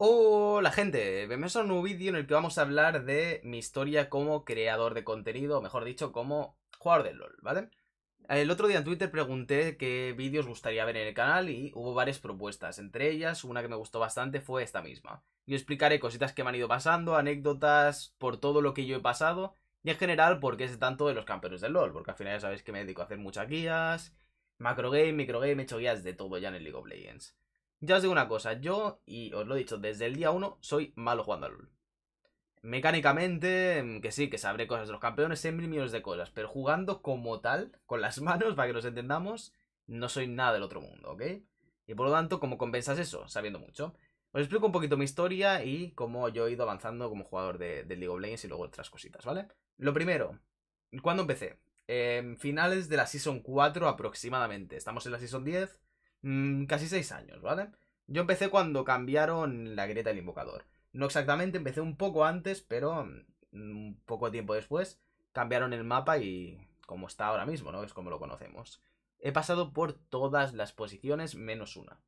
Hola oh, gente, bienvenidos a un nuevo vídeo en el que vamos a hablar de mi historia como creador de contenido, o mejor dicho, como jugador de LOL, ¿vale? El otro día en Twitter pregunté qué vídeos gustaría ver en el canal y hubo varias propuestas, entre ellas una que me gustó bastante fue esta misma. Yo explicaré cositas que me han ido pasando, anécdotas por todo lo que yo he pasado y en general por qué es tanto de los campeones de LOL, porque al final ya sabéis que me dedico a hacer muchas guías, macro game, micro game, he hecho guías de todo ya en el League of Legends. Ya os digo una cosa, yo, y os lo he dicho desde el día 1, soy malo jugando al LoL. Mecánicamente, mm, que sí, que sabré cosas de los campeones, sé mil millones de cosas, pero jugando como tal, con las manos, para que nos entendamos, no soy nada del otro mundo, ¿ok? Y por lo tanto, ¿cómo compensas eso? Sabiendo mucho. Os explico un poquito mi historia y cómo yo he ido avanzando como jugador de, League of Legends y luego otras cositas, ¿vale? Lo primero, ¿cuándo empecé? finales de la Season 4 aproximadamente. Estamos en la Season 10, Mm, casi seis años, ¿vale? Yo empecé cuando cambiaron la grieta del invocador. No exactamente, empecé un poco antes, pero mm, un poco tiempo después cambiaron el mapa y como está ahora mismo, ¿no? Es como lo conocemos. He pasado por todas las posiciones menos una.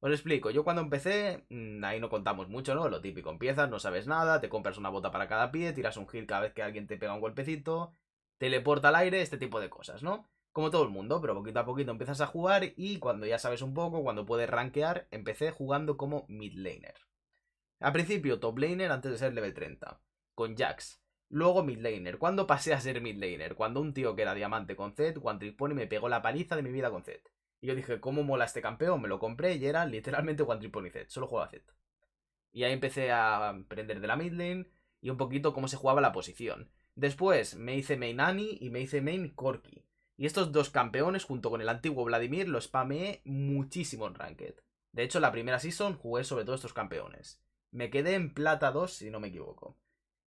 Os explico, yo cuando empecé, mm, ahí no contamos mucho, ¿no? Lo típico, empiezas, no sabes nada, te compras una bota para cada pie, tiras un gil cada vez que alguien te pega un golpecito, teleporta al aire, este tipo de cosas, ¿no? como todo el mundo, pero poquito a poquito empiezas a jugar y cuando ya sabes un poco, cuando puedes rankear, empecé jugando como mid laner. Al principio top laner antes de ser level 30, con Jax. Luego mid laner. ¿Cuándo pasé a ser mid laner? Cuando un tío que era diamante con Zed, cuando Trick me pegó la paliza de mi vida con Zed. Y yo dije, ¿cómo mola este campeón? Me lo compré y era literalmente cuando Triponi Zed, solo jugaba Zed. Y ahí empecé a aprender de la mid lane y un poquito cómo se jugaba la posición. Después me hice main Annie y me hice main corky y estos dos campeones, junto con el antiguo Vladimir, lo spameé muchísimo en Ranked. De hecho, la primera season jugué sobre todo estos campeones. Me quedé en plata 2, si no me equivoco.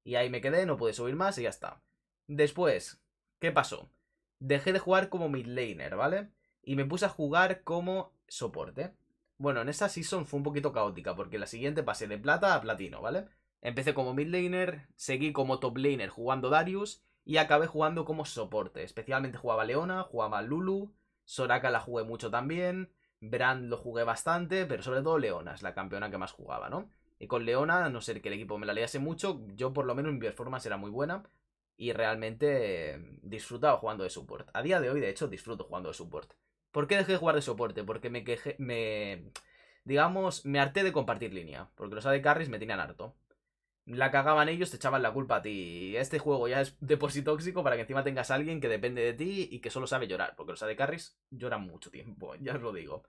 Y ahí me quedé, no pude subir más y ya está. Después, ¿qué pasó? Dejé de jugar como midlaner, ¿vale? Y me puse a jugar como soporte. Bueno, en esa season fue un poquito caótica, porque la siguiente pasé de plata a platino, ¿vale? Empecé como midlaner, seguí como top laner jugando Darius, y acabé jugando como soporte. Especialmente jugaba Leona, jugaba Lulu, Soraka la jugué mucho también, Brand lo jugué bastante, pero sobre todo Leona es la campeona que más jugaba, ¿no? Y con Leona, a no ser que el equipo me la lease mucho, yo por lo menos mi performance era muy buena y realmente disfrutaba jugando de soporte A día de hoy, de hecho, disfruto jugando de soporte ¿Por qué dejé de jugar de soporte? Porque me quejé, me... Digamos, me harté de compartir línea, porque los AD Carries me tenían harto la cagaban ellos, te echaban la culpa a ti. Este juego ya es de por tóxico para que encima tengas a alguien que depende de ti y que solo sabe llorar, porque los AD Carries lloran mucho tiempo, ya os lo digo.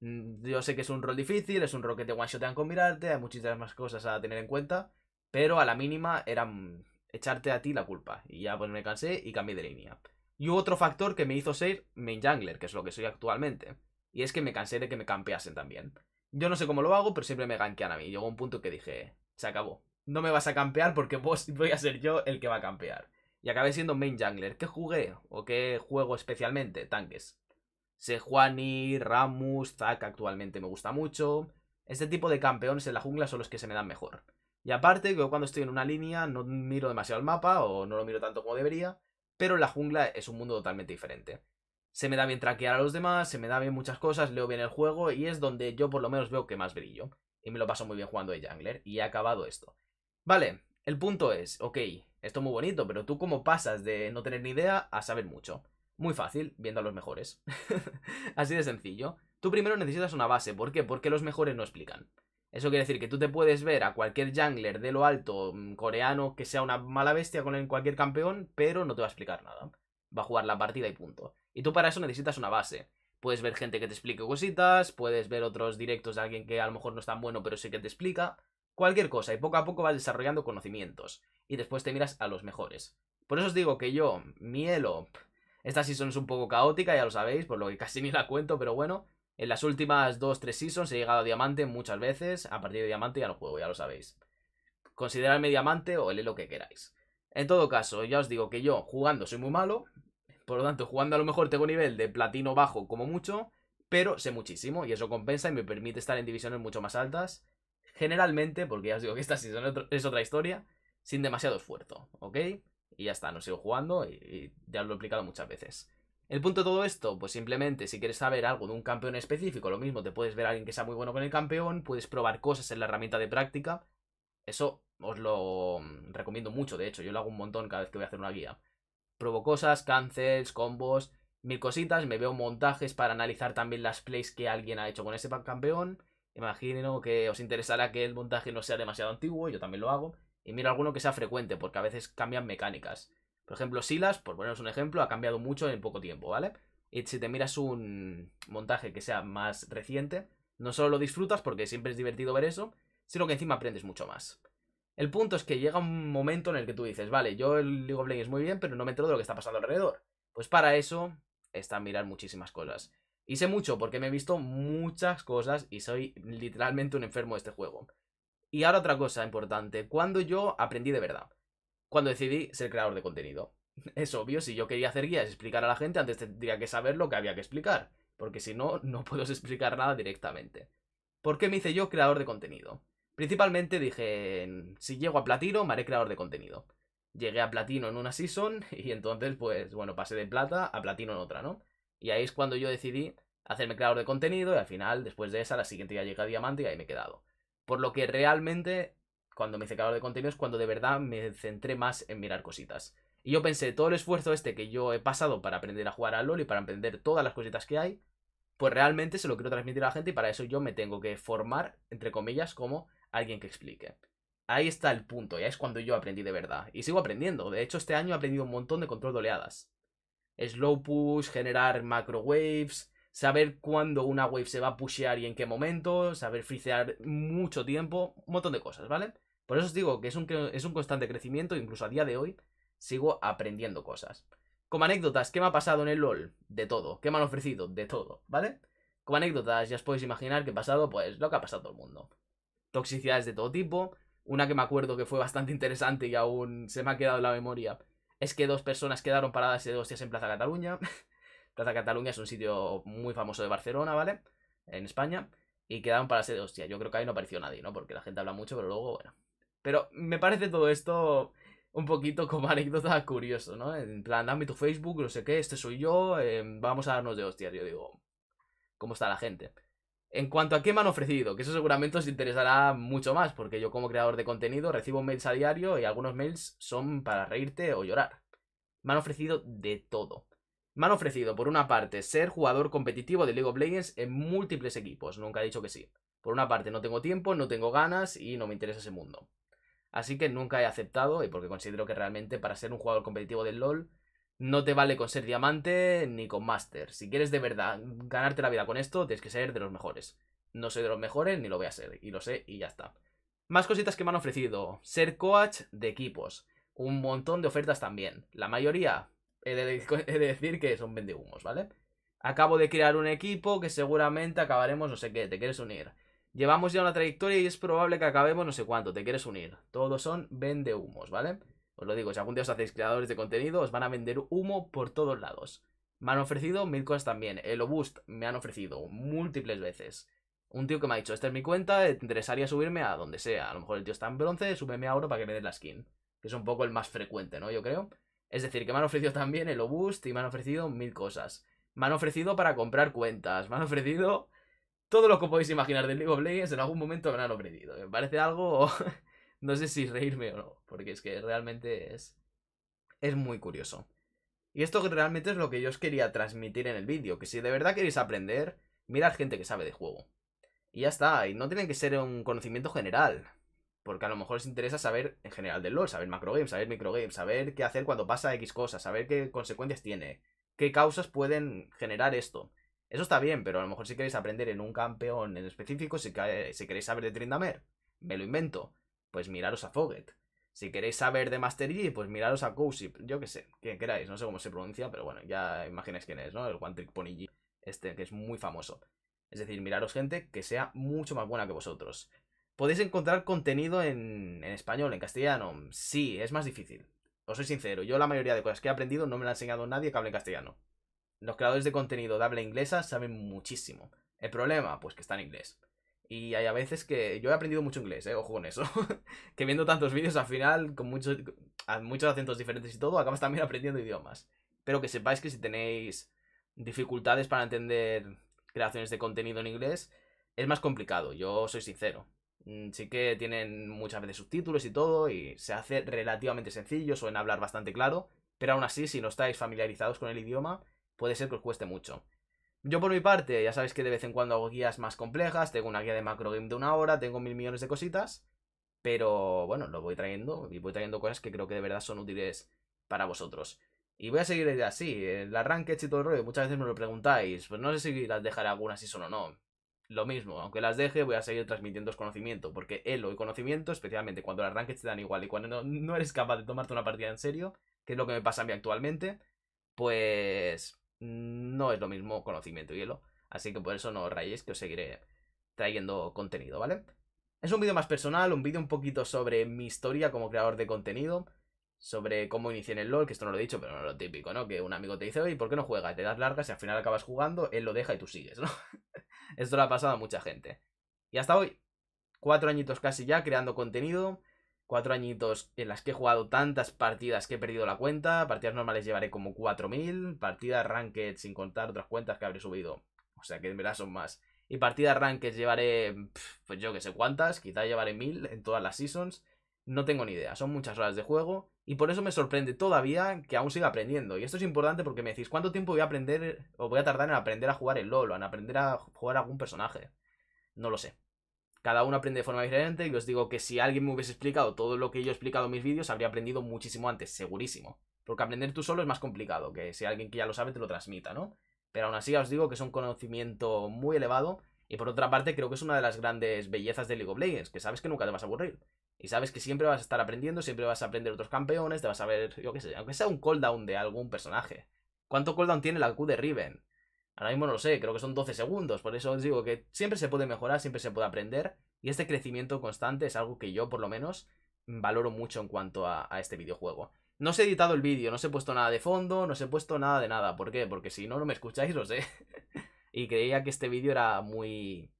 Mm, yo sé que es un rol difícil, es un rol que te one-shotean con mirarte, hay muchísimas más cosas a tener en cuenta, pero a la mínima era mm, echarte a ti la culpa. Y ya pues me cansé y cambié de línea. Y hubo otro factor que me hizo ser main jungler, que es lo que soy actualmente. Y es que me cansé de que me campeasen también. Yo no sé cómo lo hago, pero siempre me gankean a mí. Llegó un punto que dije, se acabó no me vas a campear porque vos voy a ser yo el que va a campear. Y acabé siendo main jungler. ¿Qué jugué? ¿O qué juego especialmente? Tanques. Sejuani, Ramus, Zac actualmente me gusta mucho. Este tipo de campeones en la jungla son los que se me dan mejor. Y aparte, yo cuando estoy en una línea no miro demasiado el mapa o no lo miro tanto como debería, pero la jungla es un mundo totalmente diferente. Se me da bien traquear a los demás, se me da bien muchas cosas, leo bien el juego y es donde yo por lo menos veo que más brillo. Y me lo paso muy bien jugando de jungler y he acabado esto. Vale, el punto es, ok, esto es muy bonito, pero tú cómo pasas de no tener ni idea a saber mucho. Muy fácil, viendo a los mejores. Así de sencillo. Tú primero necesitas una base, ¿por qué? Porque los mejores no explican. Eso quiere decir que tú te puedes ver a cualquier jungler de lo alto, mm, coreano, que sea una mala bestia con cualquier campeón, pero no te va a explicar nada. Va a jugar la partida y punto. Y tú para eso necesitas una base. Puedes ver gente que te explique cositas, puedes ver otros directos de alguien que a lo mejor no es tan bueno, pero sí que te explica cualquier cosa y poco a poco vas desarrollando conocimientos y después te miras a los mejores. Por eso os digo que yo, Mielo, esta season es un poco caótica, ya lo sabéis, por lo que casi ni la cuento, pero bueno, en las últimas 2-3 seasons he llegado a diamante muchas veces, a partir de diamante ya no juego, ya lo sabéis. Consideradme diamante o el lo que queráis. En todo caso, ya os digo que yo jugando soy muy malo, por lo tanto jugando a lo mejor tengo nivel de platino bajo como mucho, pero sé muchísimo y eso compensa y me permite estar en divisiones mucho más altas Generalmente, porque ya os digo que esta es otra historia, sin demasiado esfuerzo, ¿ok? Y ya está, no sigo jugando y, ya lo he explicado muchas veces. El punto de todo esto, pues simplemente si quieres saber algo de un campeón específico, lo mismo, te puedes ver a alguien que sea muy bueno con el campeón, puedes probar cosas en la herramienta de práctica. Eso os lo mm, recomiendo mucho, de hecho, yo lo hago un montón cada vez que voy a hacer una guía. Probo cosas, cancels, combos, mil cositas, me veo montajes para analizar también las plays que alguien ha hecho con ese campeón. Imagino que os interesará que el montaje no sea demasiado antiguo, yo también lo hago, y miro alguno que sea frecuente, porque a veces cambian mecánicas. Por ejemplo, Silas, por poneros un ejemplo, ha cambiado mucho en poco tiempo, ¿vale? Y si te miras un montaje que sea más reciente, no solo lo disfrutas, porque siempre es divertido ver eso, sino que encima aprendes mucho más. El punto es que llega un momento en el que tú dices, vale, yo el Lego of muy bien, pero no me entero de lo que está pasando alrededor. Pues para eso está mirar muchísimas cosas. Y sé mucho porque me he visto muchas cosas y soy literalmente un enfermo de este juego. Y ahora otra cosa importante, cuando yo aprendí de verdad, cuando decidí ser creador de contenido. Es obvio, si yo quería hacer guías, explicar a la gente, antes tendría que saber lo que había que explicar, porque si no, no puedo explicar nada directamente. ¿Por qué me hice yo creador de contenido? Principalmente dije, si llego a platino, me haré creador de contenido. Llegué a platino en una season y entonces, pues bueno, pasé de plata a platino en otra, ¿no? Y ahí es cuando yo decidí hacerme creador de contenido y al final, después de esa, la siguiente ya llega a Diamante y ahí me he quedado. Por lo que realmente, cuando me hice creador de contenido es cuando de verdad me centré más en mirar cositas. Y yo pensé, todo el esfuerzo este que yo he pasado para aprender a jugar al LOL y para aprender todas las cositas que hay, pues realmente se lo quiero transmitir a la gente y para eso yo me tengo que formar, entre comillas, como alguien que explique. Ahí está el punto, y ahí es cuando yo aprendí de verdad. Y sigo aprendiendo. De hecho, este año he aprendido un montón de control de oleadas slow push, generar waves, saber cuándo una wave se va a pushear y en qué momento, saber frisear mucho tiempo, un montón de cosas, ¿vale? Por eso os digo que es un, es un constante crecimiento, incluso a día de hoy sigo aprendiendo cosas. Como anécdotas, ¿qué me ha pasado en el LOL? De todo. ¿Qué me han ofrecido? De todo, ¿vale? Como anécdotas, ya os podéis imaginar que ha pasado, pues, lo que ha pasado todo el mundo. Toxicidades de todo tipo. Una que me acuerdo que fue bastante interesante y aún se me ha quedado en la memoria es que dos personas quedaron paradas de hostias en Plaza Cataluña. Plaza Cataluña es un sitio muy famoso de Barcelona, ¿vale? En España. Y quedaron paradas de hostia. Yo creo que ahí no apareció nadie, ¿no? Porque la gente habla mucho, pero luego, bueno. Pero me parece todo esto un poquito como anécdota curioso, ¿no? En plan, dame tu Facebook, no sé qué, este soy yo, eh, vamos a darnos de hostias. Yo digo, ¿cómo está la gente? En cuanto a qué me han ofrecido, que eso seguramente os interesará mucho más, porque yo como creador de contenido recibo mails a diario y algunos mails son para reírte o llorar. Me han ofrecido de todo. Me han ofrecido, por una parte, ser jugador competitivo de League of Legends en múltiples equipos, nunca he dicho que sí. Por una parte, no tengo tiempo, no tengo ganas y no me interesa ese mundo. Así que nunca he aceptado, y porque considero que realmente para ser un jugador competitivo del LoL no te vale con ser diamante ni con master Si quieres de verdad ganarte la vida con esto, tienes que ser de los mejores. No soy de los mejores ni lo voy a ser, y lo sé y ya está. Más cositas que me han ofrecido. Ser coach de equipos. Un montón de ofertas también. La mayoría, he de, decir que son vendehumos, ¿vale? Acabo de crear un equipo que seguramente acabaremos no sé qué, te quieres unir. Llevamos ya una trayectoria y es probable que acabemos no sé cuánto, te quieres unir. Todos son vendehumos, ¿vale? Os lo digo, si algún día os hacéis creadores de contenido, os van a vender humo por todos lados. Me han ofrecido mil cosas también. El Obust me han ofrecido múltiples veces. Un tío que me ha dicho, esta es mi cuenta, eh, te interesaría subirme a donde sea. A lo mejor el tío está en bronce, súbeme a oro para que me den la skin. Que es un poco el más frecuente, ¿no? Yo creo. Es decir, que me han ofrecido también el Obust y me han ofrecido mil cosas. Me han ofrecido para comprar cuentas. Me han ofrecido todo lo que podéis imaginar del League of Legends en algún momento me han ofrecido. Me parece algo no sé si reírme o no, porque es que realmente es, es muy curioso. Y esto realmente es lo que yo os quería transmitir en el vídeo, que si de verdad queréis aprender, mirad gente que sabe de juego. Y ya está, y no tienen que ser un conocimiento general, porque a lo mejor os interesa saber en general del LoL, saber Macro Games, saber Micro Games, saber qué hacer cuando pasa X cosas, saber qué consecuencias tiene, qué causas pueden generar esto. Eso está bien, pero a lo mejor si queréis aprender en un campeón en específico, si, queréis saber de Trindamer, me lo invento pues miraros a Foget. Si queréis saber de Master pues miraros a Kousip, yo qué sé, que queráis, no sé cómo se pronuncia, pero bueno, ya imagináis quién es, ¿no? El One Trick Pony este que es muy famoso. Es decir, miraros gente que sea mucho más buena que vosotros. ¿Podéis encontrar contenido en, en español, en castellano? Sí, es más difícil. Os soy sincero, yo la mayoría de cosas que he aprendido no me la ha enseñado nadie que hable en castellano. Los creadores de contenido de habla inglesa saben muchísimo. El problema, pues que está en inglés. Y hay a veces que yo he aprendido mucho inglés, eh, ojo con eso. que viendo tantos vídeos al final, con muchos, muchos acentos diferentes y todo, acabas también aprendiendo idiomas. Pero que sepáis que si tenéis dificultades para entender creaciones de contenido en inglés, es más complicado, yo soy sincero. Mm, sí que tienen muchas veces subtítulos y todo, y se hace relativamente sencillo, suelen hablar bastante claro, pero aún así, si no estáis familiarizados con el idioma, puede ser que os cueste mucho. Yo por mi parte, ya sabéis que de vez en cuando hago guías más complejas, tengo una guía de macro game de una hora, tengo mil millones de cositas, pero bueno, lo voy trayendo y voy trayendo cosas que creo que de verdad son útiles para vosotros. Y voy a seguir así, el arranque y todo el rollo, muchas veces me lo preguntáis, pues no sé si las dejaré algunas si son o no. Lo mismo, aunque las deje, voy a seguir transmitiendo conocimiento, porque elo y conocimiento, especialmente cuando las ranked te dan igual y cuando no eres capaz de tomarte una partida en serio, que es lo que me pasa a mí actualmente, pues no es lo mismo conocimiento y hielo. Así que por eso no os rayéis que os seguiré trayendo contenido, ¿vale? Es un vídeo más personal, un vídeo un poquito sobre mi historia como creador de contenido, sobre cómo inicié en el LOL, que esto no lo he dicho, pero no es lo típico, ¿no? Que un amigo te dice, oye, ¿por qué no juegas? Te das largas y al final acabas jugando, él lo deja y tú sigues, ¿no? esto lo ha pasado a mucha gente. Y hasta hoy, cuatro añitos casi ya creando contenido, cuatro añitos en las que he jugado tantas partidas que he perdido la cuenta. Partidas normales llevaré como 4.000. Partidas ranked sin contar otras cuentas que habré subido. O sea que en verdad son más. Y partidas ranked llevaré, pues yo que sé cuántas. Quizá llevaré 1.000 en todas las seasons. No tengo ni idea. Son muchas horas de juego. Y por eso me sorprende todavía que aún siga aprendiendo. Y esto es importante porque me decís, ¿cuánto tiempo voy a aprender o voy a tardar en aprender a jugar el LOL o en aprender a jugar algún personaje? No lo sé. Cada uno aprende de forma diferente y os digo que si alguien me hubiese explicado todo lo que yo he explicado en mis vídeos, habría aprendido muchísimo antes, segurísimo. Porque aprender tú solo es más complicado que si alguien que ya lo sabe te lo transmita, ¿no? Pero aún así os digo que es un conocimiento muy elevado y por otra parte creo que es una de las grandes bellezas de League of Legends, que sabes que nunca te vas a aburrir. Y sabes que siempre vas a estar aprendiendo, siempre vas a aprender otros campeones, te vas a ver, yo qué sé, aunque sea un cooldown de algún personaje. ¿Cuánto cooldown tiene la Q de Riven? Ahora mismo no lo sé, creo que son 12 segundos. Por eso os digo que siempre se puede mejorar, siempre se puede aprender. Y este crecimiento constante es algo que yo, por lo menos, valoro mucho en cuanto a, este videojuego. No os he editado el vídeo, no os he puesto nada de fondo, no os he puesto nada de nada. ¿Por qué? Porque si no, no me escucháis, lo sé. y creía que este vídeo era muy...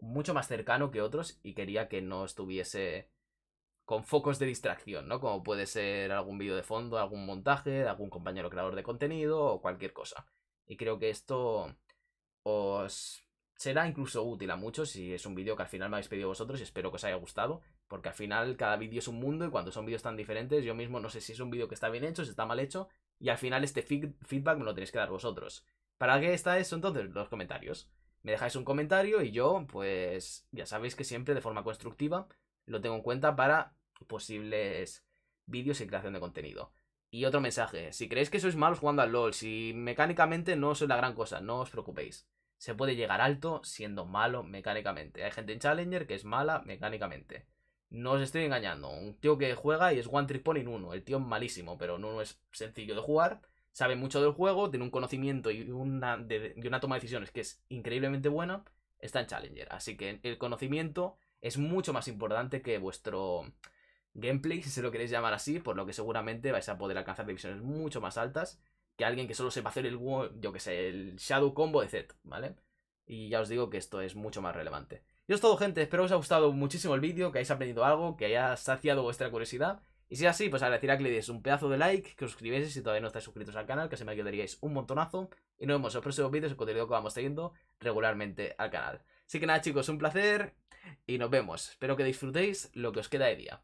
mucho más cercano que otros y quería que no estuviese con focos de distracción, ¿no? Como puede ser algún vídeo de fondo, algún montaje, de algún compañero creador de contenido o cualquier cosa. Y creo que esto os será incluso útil a muchos si es un vídeo que al final me habéis pedido vosotros y espero que os haya gustado. Porque al final cada vídeo es un mundo y cuando son vídeos tan diferentes yo mismo no sé si es un vídeo que está bien hecho, si está mal hecho. Y al final este feedback me lo tenéis que dar vosotros. ¿Para qué está eso entonces? Los comentarios. Me dejáis un comentario y yo pues ya sabéis que siempre de forma constructiva lo tengo en cuenta para posibles vídeos y creación de contenido. Y otro mensaje, si creéis que sois malos jugando al LOL, si mecánicamente no sois la gran cosa, no os preocupéis. Se puede llegar alto siendo malo mecánicamente. Hay gente en Challenger que es mala mecánicamente. No os estoy engañando. Un tío que juega y es one trick en uno. El tío malísimo, pero no uno es sencillo de jugar. Sabe mucho del juego, tiene un conocimiento y una, de, y una toma de decisiones que es increíblemente buena. Está en Challenger. Así que el conocimiento es mucho más importante que vuestro gameplay, si se lo queréis llamar así, por lo que seguramente vais a poder alcanzar divisiones mucho más altas que alguien que solo sepa hacer el, yo que sé, el Shadow Combo de ¿vale? Y ya os digo que esto es mucho más relevante. Y es todo, gente. Espero que os haya gustado muchísimo el vídeo, que hayáis aprendido algo, que haya saciado vuestra curiosidad. Y si es así, pues agradecerá que le deis un pedazo de like, que os suscribáis si todavía no estáis suscritos al canal, que se me ayudaríais un montonazo. Y nos vemos en los próximos vídeos, el contenido que vamos teniendo regularmente al canal. Así que nada, chicos, un placer y nos vemos. Espero que disfrutéis lo que os queda de día.